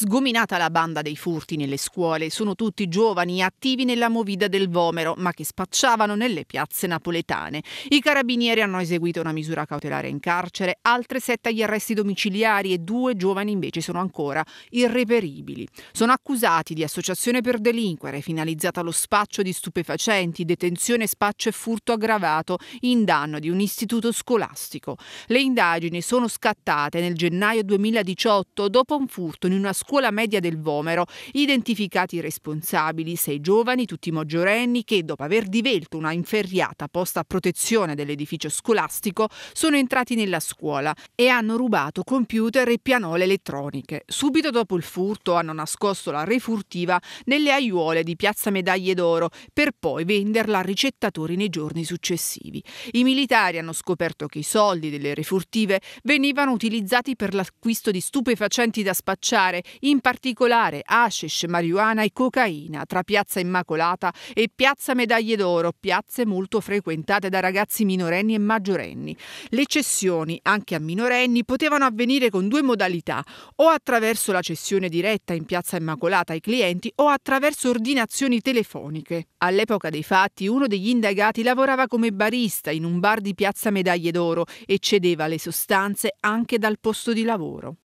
Sgominata la banda dei furti nelle scuole, sono tutti giovani attivi nella movida del Vomero, ma che spacciavano nelle piazze napoletane. I carabinieri hanno eseguito una misura cautelare in carcere, altre sette agli arresti domiciliari e due giovani invece sono ancora irreperibili. Sono accusati di associazione per delinquere finalizzata allo spaccio di stupefacenti, detenzione, spaccio e furto aggravato in danno di un istituto scolastico. Le indagini sono scattate nel gennaio 2018 dopo un furto in una scuola scuola media del Vomero, identificati i responsabili, sei giovani, tutti maggiorenni, che dopo aver divelto una inferriata posta a protezione dell'edificio scolastico, sono entrati nella scuola e hanno rubato computer e pianole elettroniche. Subito dopo il furto hanno nascosto la refurtiva nelle aiuole di Piazza Medaglie d'Oro per poi venderla a ricettatori nei giorni successivi. I militari hanno scoperto che i soldi delle refurtive venivano utilizzati per l'acquisto di stupefacenti da spacciare, in particolare hashish, marijuana e cocaina tra Piazza Immacolata e Piazza Medaglie d'Oro, piazze molto frequentate da ragazzi minorenni e maggiorenni. Le cessioni, anche a minorenni, potevano avvenire con due modalità, o attraverso la cessione diretta in Piazza Immacolata ai clienti o attraverso ordinazioni telefoniche. All'epoca dei fatti, uno degli indagati lavorava come barista in un bar di Piazza Medaglie d'Oro e cedeva le sostanze anche dal posto di lavoro.